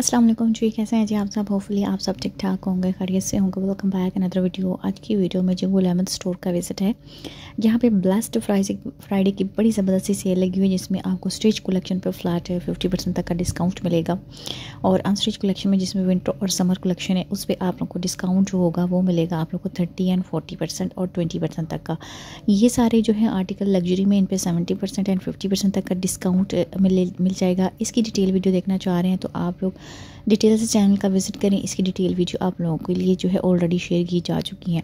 अस्सलाम वालेकुम जी कैसे हैं जी आप सब होपफुली आप सब ठीक ठाक होंगे खैरियत से होंगे वेलकम बैक अनदर वीडियो आज की वीडियो में जो वो लेमन स्टोर का विजिट है यहाँ पे ब्लास्ट फ्राइडे फ्राइडे की बड़ी ज़बरदस्ती सेल लगी हुई है जिसमें आपको स्टेज कलेक्शन पर फ्लैट है फिफ्टी परसेंट तक का डिस्काउंट मिलेगा और अनस्टिच कलेक्शन में जिसमें विंटर और समर कलेक्शन है उस पर आप लोग को डिस्काउंट जो होगा वो मिलेगा आप लोग को थर्टी एंड फोर्टी परसेंट और ट्वेंटी परसेंट तक का ये सारे जो है आर्टिकल लग्जरी में इन पर seventy percent and fifty percent तक का डिस्काउंट मिल मिल जाएगा इसकी डिटेल वीडियो देखना चाह रहे हैं तो आप लोग डिटेल से चैनल का विज़िट करें इसकी डिटेल वीडियो आप लोगों के लिए जो है ऑलरेडी शेयर की जा चुकी है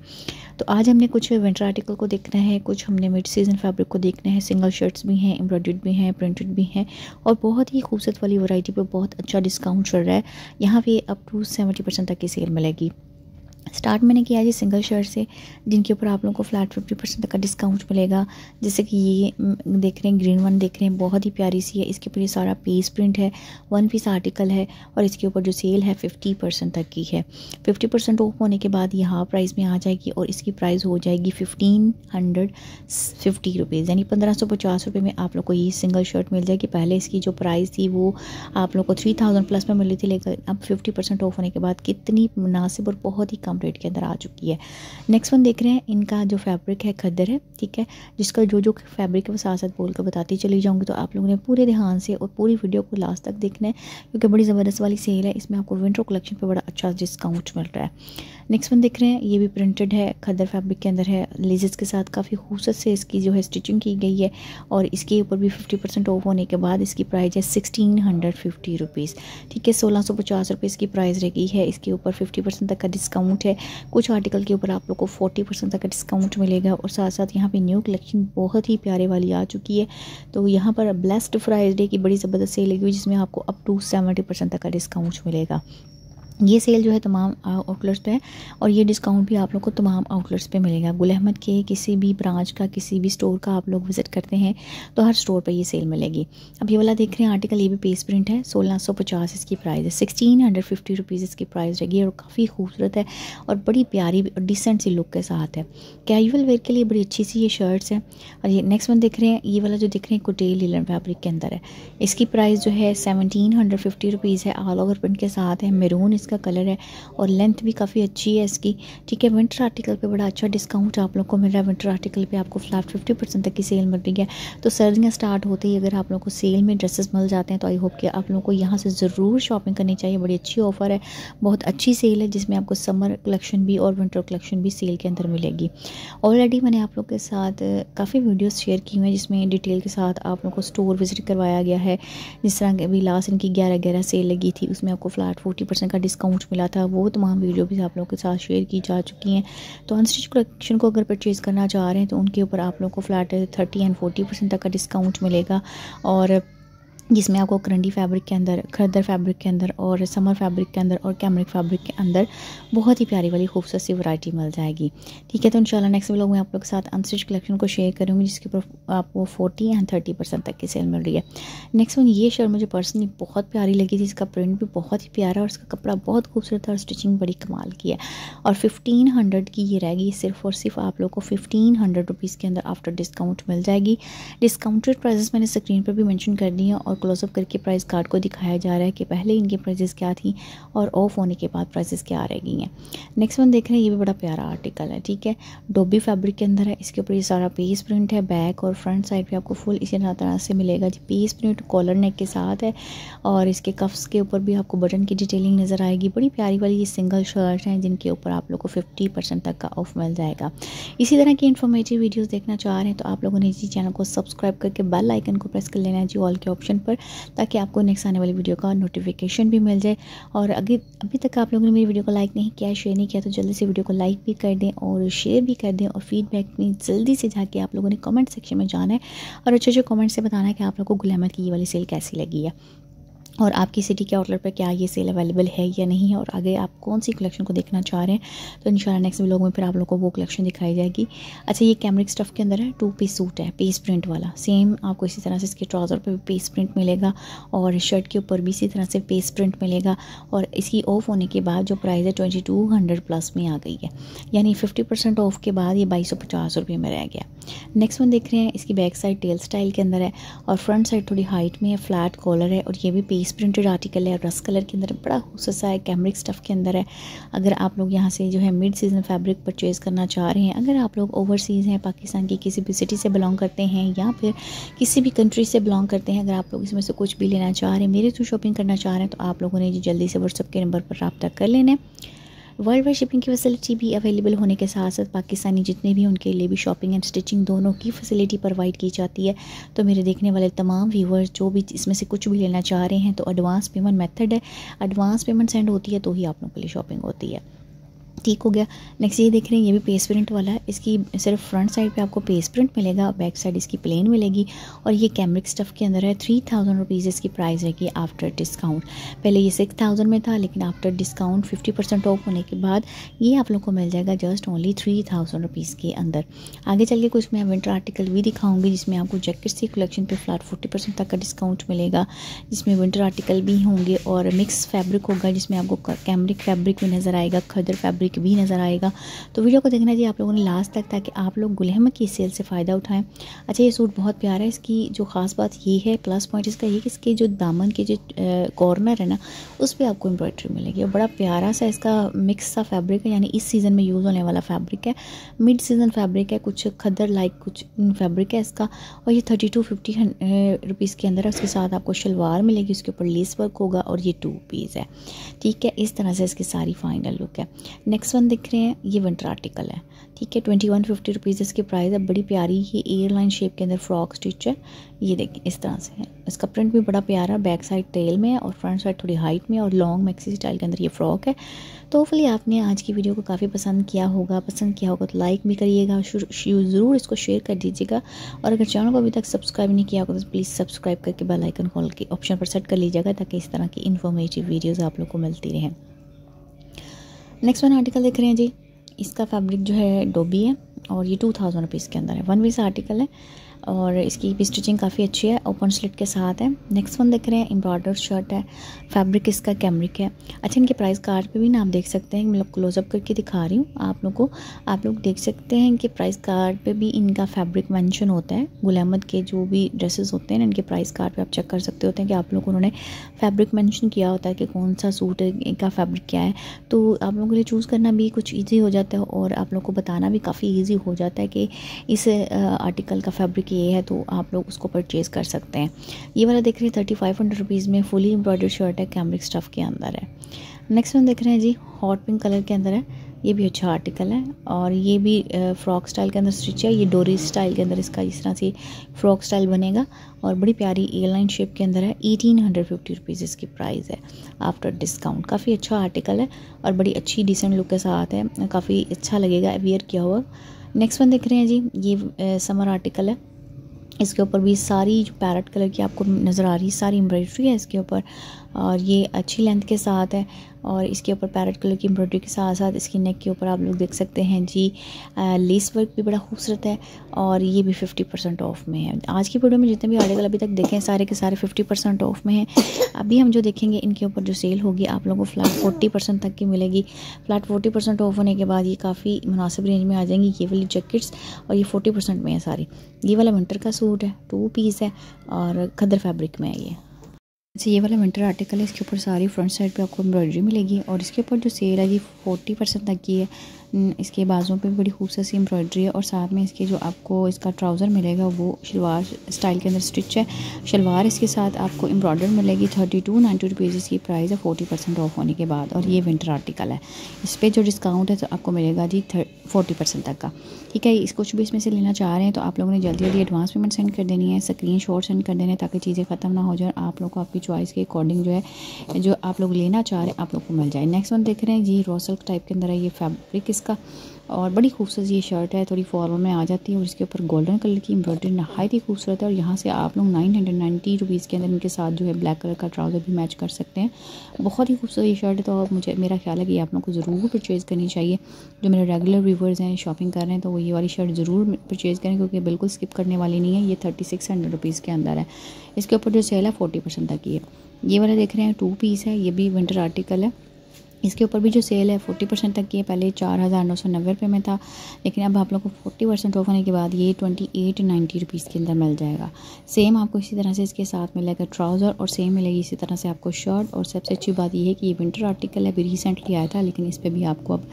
तो आज हमने कुछ विंटर आर्टिकल को देखना है कुछ हमने मिड सीज़न फैब्रिक को देखना है सिंगल शर्ट्स भी हैं एम्ब्रॉयड भी हैं प्रिंटेड भी हैं और बहुत ही खूबसूरत वाली वैरायटी पर बहुत अच्छा डिस्काउंट चल रहा है यहाँ पे अप टू सेवेंटी परसेंट तक की सेल मिलेगी स्टार्ट मैंने किया जी सिंगल शर्ट से जिनके ऊपर आप लोगों को फ्लैट फिफ्टी परसेंट तक का डिस्काउंट मिलेगा जैसे कि ये देख रहे हैं ग्रीन वन देख रहे हैं बहुत ही प्यारी सी है इसके ऊपर ये सारा पीस प्रिंट है वन पीस आर्टिकल है और इसके ऊपर जो सेल है फिफ्टी परसेंट तक की है फिफ्टी परसेंट ऑफ होने के बाद यहाँ प्राइस में आ जाएगी और इसकी प्राइस हो जाएगी फिफ्टीन हंड्रेड फिफ्टी रुपीज़ यानी पंद्रह सौ पचास रुपये में आप लोग को ये सिंगल शर्ट मिल जाएगी पहले इसकी जो प्राइस थी वो आप लोग को थ्री थाउजेंड प्लस में मिली थी लेकिन अब फिफ्टी परसेंट ऑफ होने के बाद कितनी मुनासिब और बहुत ही कम डिस्काउंट रेट के अंदर आ चुकी है नेक्स्ट वन देख रहे हैं इनका जो फैब्रिक है खद्दर है ठीक है जिसका जो जो फैब्रिक है वो साथ साथ बोल कर बताती चली जाऊँगी तो आप लोगों ने पूरे ध्यान से और पूरी वीडियो को लास्ट तक देखना है क्योंकि बड़ी ज़बरदस्त वाली सेल है इसमें आपको विंटर कलेक्शन पर बड़ा अच्छा डिस्काउंट मिल रहा है नेक्स्ट वन देख रहे हैं ये भी प्रिंटेड है खदर फैब्रिक के अंदर है लेजेस के साथ काफ़ी खूबसूरत से इसकी जो है स्टिचिंग की गई है और इसके ऊपर भी फिफ्टी परसेंट ऑफ होने के बाद इसकी प्राइस है सिक्सटीन हंड्रेड फिफ्टी रुपीज़ ठीक है सोलह सौ पचास रुपये इसकी प्राइस रह गई है इसके ऊपर फिफ्टी परसेंट तक का डिस्काउंट है कुछ आर्टिकल के ऊपर आप लोग को फोर्टी परसेंट तक का डिस्काउंट मिलेगा और साथ साथ यहाँ पे न्यू कलेक्शन बहुत ही प्यारे वाली आ चुकी है तो यहाँ पर ब्लेस्ड फ्राइडे की बड़ी ज़बरदस्त सेल लगी हुई जिसमें आपको अप टू सेवेंटी परसेंट तक का डिस्काउंट मिलेगा ये सेल जो है तमाम आउटलेट्स पे है और ये डिस्काउंट भी आप लोग को तमाम आउटलेट्स पे मिलेगा गुल अहमद के किसी भी ब्रांच का किसी भी स्टोर का आप लोग विज़िट करते हैं तो हर स्टोर पे ये सेल मिलेगी अब ये वाला देख रहे हैं आर्टिकल ये भी पेस प्रिंट है सोलह सौ पचास इसकी प्राइस है सिक्सटीन हंड्रेड फिफ्टी रुपीज़ इसकी प्राइस रहेगी और काफ़ी खूबसूरत है और बड़ी प्यारी और डिसेंट सी लुक के साथ है कैजुअल वेयर के लिए बड़ी अच्छी सी ये शर्ट्स हैं और ये नेक्स्ट वन देख रहे हैं ये वाला जो देख रहे हैं कुटेल लीलन फैब्रिक के अंदर है इसकी प्राइस जो है सेवनटीन हंड्रेड फिफ्टी रुपीज़ है ऑल ओवर प्रिंट के साथ है मेरून इसका कलर है और लेंथ भी काफ़ी अच्छी है इसकी ठीक है विंटर आर्टिकल पे बड़ा अच्छा डिस्काउंट आप लोग को मिल रहा है विंटर आर्टिकल पे आपको फ्लैट फिफ्टी परसेंट तक की सेल मिल रही है तो सर्दियाँ स्टार्ट होते ही अगर आप लोग को सेल में ड्रेसेस मिल जाते हैं तो आई होप कि आप लोगों को यहाँ से ज़रूर शॉपिंग करनी चाहिए बड़ी अच्छी ऑफ़र है बहुत अच्छी सेल है जिसमें आपको समर कलेक्शन भी और विंटर कलेक्शन भी सेल के अंदर मिलेगी ऑलरेडी मैंने आप लोग के साथ काफ़ी वीडियोज़ शेयर की हुई हैं जिसमें डिटेल के साथ आप लोग को स्टोर विज़िट करवाया गया है जिस तरह अभी लास्ट इनकी ग्यारह ग्यारह सेल लगी थी उसमें आपको फ्लैट फोर्टी परसेंट का डिस्काउंट डिस्काउंट मिला था वो तमाम वीडियो भी आप लोगों के साथ शेयर की जा चुकी हैं तो अनस्टिच कलेक्शन को अगर परचेज़ करना चाह रहे हैं तो उनके ऊपर आप लोगों को flat thirty and forty percent तक का डिस्काउंट मिलेगा और जिसमें आपको करंडी फैब्रिक के अंदर खरदर फैब्रिक के अंदर और समर फैब्रिक के अंदर और कैमरिक फैब्रिक के अंदर बहुत ही प्यारी वाली खूबसूरत सी वैरायटी मिल जाएगी ठीक है तो इंशाल्लाह नेक्स्ट व्लॉग में आप लोग के साथ अनस्टिच कलेक्शन को शेयर करूँगी जिसके ऊपर आपको फोर्टी एंड थर्टी परसेंट तक की सेल मिल रही है नेक्स्ट वन ये शर्ट मुझे पर्सनली बहुत प्यारी लगी थी इसका प्रिंट भी बहुत ही प्यारा और इसका कपड़ा बहुत खूबसूरत था और स्टिचिंग बड़ी कमाल की है और फिफ्टीन हंड्रेड की ये रहेगी सिर्फ और सिर्फ आप लोग को फिफ्टीन हंड्रेड रुपीज़ के अंदर आफ्टर डिस्काउंट मिल जाएगी डिस्काउंटेड प्राइजेस मैंने स्क्रीन पर भी मैंशन कर दी है और क्लोजअप करके प्राइस कार्ड को दिखाया जा रहा है कि पहले इनकी प्राइजेस क्या थी और ऑफ होने के बाद प्राइजेस क्या आ रही हैं नेक्स्ट वन देख रहे हैं ये भी बड़ा प्यारा आर्टिकल है ठीक है डोबी फैब्रिक के अंदर है इसके ऊपर ये सारा पीस प्रिंट है बैक और फ्रंट साइड भी आपको फुल इसी तरह से मिलेगा जी पीस प्रिंट कॉलर नेक के साथ है और इसके कफ्स के ऊपर भी आपको बटन की डिटेलिंग नज़र आएगी बड़ी प्यारी वाली ये सिंगल शर्ट हैं जिनके ऊपर आप लोग को फिफ्टी परसेंट तक का ऑफ मिल जाएगा इसी तरह की इन्फॉर्मेटिव वीडियोज़ देखना चाह रहे हैं तो आप लोगों ने इसी चैनल को सब्सक्राइब करके बेल आइकन को प्रेस कर लेना है जी ऑल के ऑप्शन पर ताकि आपको नेक्स्ट आने वाली वीडियो का नोटिफिकेशन भी मिल जाए और अगर अभी तक आप लोगों ने मेरी वीडियो को लाइक नहीं किया शेयर नहीं किया तो जल्दी से वीडियो को लाइक भी कर दें और शेयर भी कर दें और फीडबैक में जल्दी से जाके आप लोगों ने कमेंट सेक्शन में जाना है और अच्छे अच्छे कॉमेंट्स से बताना है कि आप लोग को गुलामत की ये वाली सेल कैसी लगी है और आपकी सिटी के आउटलेट पर क्या ये सेल अवेलेबल है या नहीं है और आगे आप कौन सी कलेक्शन को देखना चाह रहे हैं तो इंशाल्लाह नेक्स्ट ब्लॉग में फिर आप लोगों को वो कलेक्शन दिखाई जाएगी अच्छा ये कैमरिक स्टफ़ के अंदर है टू पीस सूट है पेस प्रिंट वाला सेम आपको इसी तरह से इसके ट्राउज़र पर भी पेस प्रिंट मिलेगा और शर्ट के ऊपर भी इसी तरह से पेस प्रिंट मिलेगा और इसकी ऑफ़ होने के बाद जो प्राइस है ट्वेंटी टू हंड्रेड प्लस में आ गई है यानी फिफ्टी परसेंट ऑफ के बाद ये बाईस सौ पचास रुपये में रह गया नेक्स्ट वन देख रहे हैं इसकी बैक साइड टेल स्टाइल के अंदर है और फ्रंट साइड थोड़ी हाइट में है फ्लैट कॉलर है और ये भी पेस पीस प्रिंटेड आर्टिकल है रस कलर के अंदर बड़ा सा है कैमरिक स्टफ़ के अंदर है अगर आप लोग यहाँ से जो है मिड सीज़न फैब्रिक परचेज़ करना चाह रहे हैं अगर आप लोग ओवरसीज़ हैं पाकिस्तान की किसी भी सिटी से बिलोंग करते हैं या फिर किसी भी कंट्री से बिलोंग करते हैं अगर आप लोग इसमें से कुछ भी लेना चाह रहे हैं मेरे थ्रू शॉपिंग करना चाह रहे हैं तो आप लोगों ने जल्दी से व्हाट्सअप के नंबर पर रबता कर लेना है वर्ल्ड वाइड शिपिंग की फैसिलिटी भी अवेलेबल होने के साथ साथ पाकिस्तानी जितने भी उनके लिए भी शॉपिंग एंड स्टिचिंग दोनों की फैसिलिटी प्रोवाइड की जाती है तो मेरे देखने वाले तमाम व्यूवर्स जो भी इसमें से कुछ भी लेना चाह रहे हैं तो एडवांस पेमेंट मेथड है एडवांस पेमेंट सेंड होती है तो ही आप लोगों के लिए शॉपिंग होती है ठीक हो गया नेक्स्ट ये देख रहे हैं ये भी पेस प्रिंट वाला है इसकी सिर्फ फ्रंट साइड पे आपको पेस प्रिंट मिलेगा बैक साइड इसकी प्लेन मिलेगी और ये कैमरिक स्टफ़ के अंदर है थ्री थाउजेंड रुपीज़ इसकी प्राइस रहेगी आफ्टर डिस्काउंट पहले ये सिक्स थाउजेंड में था लेकिन after discount fifty percent off होने के बाद ये आप लोग को मिल जाएगा just only three thousand rupees के अंदर आगे चल के कुछ मैं विंटर आर्टिकल भी दिखाऊंगी जिसमें आपको जैकेट्स की कलेक्शन पे फ्लैट फोर्टी परसेंट तक का डिस्काउंट मिलेगा जिसमें विंटर आर्टिकल भी होंगे और मिक्स फैब्रिक होगा जिसमें आपको कैमरिक फैब्रिक भी नज़र आएगा खदर फैब्रिक भी नज़र आएगा तो वीडियो को देखना चाहिए आप लोगों ने लास्ट तक ताकि आप लोग गुलहम की सेल से फ़ायदा उठाएं अच्छा ये सूट बहुत प्यारा है इसकी जो ख़ास बात ये है प्लस पॉइंट इसका ये कि इसके जो दामन के जो कॉर्नर है ना उस पर आपको एम्ब्रॉयड्री मिलेगी और बड़ा प्यारा सा इसका मिक्स सा फैब्रिक है यानी इस सीज़न में यूज़ होने वाला फैब्रिक है मिड सीज़न फैब्रिक है कुछ खदर लाइक कुछ फैब्रिक है इसका और ये थर्टी टू फिफ्टी रुपीज़ के अंदर है उसके साथ आपको शलवार मिलेगी उसके ऊपर लेस वर्क होगा और ये टू पीस है ठीक है इस तरह से इसकी सारी फाइनल लुक है नेक्स्ट नेक्स्ट वन दिख रहे हैं ये विंटर आर्टिकल है ठीक है ट्वेंटी वन फिफ्टी रुपीज़ इसकी प्राइस है बड़ी प्यारी ये एयरलाइन शेप के अंदर फ्रॉक स्टिच है ये देखिए इस तरह से है इसका प्रिंट भी बड़ा प्यारा बैक साइड टेल में है और फ्रंट साइड थोड़ी हाइट में और लॉन्ग मैक्सी स्टाइल के अंदर ये फ्रॉक है तो होपली आपने आज की वीडियो को काफ़ी पसंद किया होगा पसंद किया होगा तो लाइक भी करिएगा ज़रूर इसको शेयर कर दीजिएगा और अगर चैनल को अभी तक सब्सक्राइब नहीं किया होगा तो प्लीज़ सब्सक्राइब करके बेलाइकन कॉल के ऑप्शन पर सेट कर लीजिएगा ताकि इस तरह की इन्फॉर्मेटिव वीडियोज़ आप लोग को मिलती रहें नेक्स्ट वन आर्टिकल देख रहे हैं जी इसका फैब्रिक जो है डोबी है और ये टू थाउजेंड रुपीज़ के अंदर है वन वीस आर्टिकल है और इसकी भी स्टिचिंग काफ़ी अच्छी है ओपन स्लिट के साथ है नेक्स्ट वन देख रहे हैं एम्ब्रॉयडर शर्ट है फैब्रिक इसका कैमरिक है अच्छा इनके प्राइस कार्ड पे भी ना आप देख सकते हैं मैं क्लोजअप करके दिखा रही हूँ आप लोग को आप लोग देख सकते हैं इनके प्राइस कार्ड पे भी इनका फैब्रिक मैंशन होता है गुलामद के जो भी ड्रेसेस होते हैं इनके प्राइस कार्ड पर आप चेक कर सकते होते हैं कि आप लोग उन्होंने फैब्रिक मैंशन किया होता है कि कौन सा सूट का फैब्रिक क्या है तो आप लोगों के लिए चूज़ करना भी कुछ ईजी हो जाता है और आप लोग को बताना भी काफ़ी ईजी हो जाता है कि इस आर्टिकल का फैब्रिक ये है तो आप लोग उसको परचेज़ कर सकते हैं ये वाला देख रहे हैं थर्टी फाइव हंड्रेड रुपीज़ में फुली एम्ब्रॉयडर्ड शर्ट है कैमरिक स्टफ़ के अंदर है नेक्स्ट वन देख रहे हैं जी हॉट पिंक कलर के अंदर है ये भी अच्छा आर्टिकल है और ये भी फ्रॉक स्टाइल के अंदर स्टिच है ये डोरी स्टाइल के अंदर इसका इस तरह से फ्रॉक स्टाइल बनेगा और बड़ी प्यारी ए लाइन शेप के अंदर है एटीन हंड्रेड फिफ्टी रुपीज़ इसकी प्राइस है आफ्टर डिस्काउंट काफ़ी अच्छा आर्टिकल है और बड़ी अच्छी डिसेंट लुक के साथ है काफ़ी अच्छा लगेगा वियर किया हुआ नेक्स्ट वन देख रहे हैं जी ये समर आर्टिकल है इसके ऊपर भी सारी पैरट कलर की आपको नज़र आ रही है सारी एम्ब्रॉयड्री है इसके ऊपर और ये अच्छी लेंथ के साथ है और इसके ऊपर पैरट कलर की एम्ब्रॉयडरी के साथ साथ इसकी नेक के ऊपर आप लोग देख सकते हैं जी लेस वर्क भी बड़ा खूबसूरत है और ये भी फिफ्टी परसेंट ऑफ में है आज की वीडियो में जितने भी आर्टिकल अभी तक देखें सारे के सारे फिफ्टी परसेंट ऑफ में हैं अभी हम जो देखेंगे इनके ऊपर जो सेल होगी आप लोगों को फ्लैट फोर्टी परसेंट तक की मिलेगी फ्लैट फोर्टी परसेंट ऑफ होने के बाद ये काफ़ी मुनासिब रेंज में आ जाएंगी ये वाली जैकेट्स और ये फोर्टी परसेंट में है सारी ये वाला विंटर का सूट है टू पीस है और खदर फैब्रिक में है ये अच्छा ये वाला विंटर आर्टिकल है इसके ऊपर सारी फ्रंट साइड पे आपको एम्ब्रॉयडरी मिलेगी और इसके ऊपर जो सेल है फोर्टी परसेंट तक की है इसके बाज़ों पे बड़ी खूबसूरत सी एम्ब्रॉयडरी है और साथ में इसके जो आपको इसका ट्राउज़र मिलेगा वो शलवार स्टाइल के अंदर स्टिच है शलवार इसके साथ आपको एम्ब्रॉयडर मिलेगी थर्टी टू नाइन्टी रुपीज़ इसकी प्राइस है फोर्टी परसेंट ऑफ होने के बाद और ये विंटर आर्टिकल है इस पर जो डिस्काउंट है तो आपको मिलेगा जी फोर्टी परसेंट तक का ठीक है इस कुछ भी इसमें से लेना चाह रहे हैं तो आप लोगों ने जल्दी जल्दी एडवांस पेमेंट सेंड कर देनी है स्क्रीन शॉट सेंड कर देने ताकि चीज़ें ख़त्म ना हो जाए आप लोग को आपकी चॉइस के अकॉर्डिंग जो है जो आप लोग लेना चाह रहे हैं आप लोग को मिल जाए नेक्स्ट वन देख रहे हैं जी रोसल टाइप के अंदर है ये फैब्रिक इसका और बड़ी खूबसूरत ये शर्ट है थोड़ी फॉर्मल में आ जाती है और इसके ऊपर गोल्डन कलर की एम्ब्रॉयडरी नहायत ही खूबसूरत है और यहाँ से आप लोग नाइन हंड्रेड नाइन्टी रुपीज़ के अंदर इनके साथ जो है ब्लैक कलर का ट्राउज़र भी मैच कर सकते हैं बहुत ही खूबसूरत ये शर्ट है तो मुझे मेरा ख्याल है कि आप लोग को ज़रूर परचेज़ करनी चाहिए जो मेरे रेगुलर व्यूवर्स हैं शॉपिंग कर रहे हैं तो वो ये वाली शर्ट ज़रूर परचेज़ करें क्योंकि बिल्कुल स्किप करने वाली नहीं है ये थर्टी सिक्स हंड्रेड रुपीज़ के अंदर है इसके ऊपर जो सेल है फोर्टी परसेंट तक की है ये वाला देख रहे हैं टू पीस है ये भी विंटर आर्टिकल है इसके ऊपर भी जो सेल है फोर्टी परसेंट तक की है पहले चार हज़ार नौ सौ नब्बे रुपये में था लेकिन अब आप लोग को फोर्टी परसेंट ऑफ होने के बाद ये ट्वेंटी एट नाइन्टी रुपीज़ के अंदर मिल जाएगा सेम आपको इसी तरह से इसके साथ मिलेगा ट्राउज़र और सेम मिलेगी इसी तरह से आपको शर्ट और सबसे अच्छी बात यह है कि ये विंटर आर्टिकल अभी रिसेंटली आया था लेकिन इस पर भी आपको अब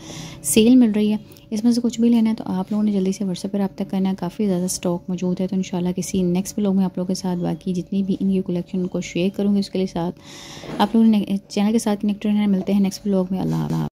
सेल मिल रही है इसमें से कुछ भी लेना है तो आप लोगों ने जल्दी से व्हाट्सएप पर तक करना है काफ़ी ज़्यादा स्टॉक मौजूद है तो इन किसी नेक्स्ट ब्लॉग में आप लोगों के साथ बाकी जितनी भी इनकी कलेक्शन उनको शेयर करूँगी उसके लिए साथ आप लोगों ने चैनल के साथ कनेक्ट रहना मिलते हैं नेक्स्ट ब्लॉग លោកមេឡោ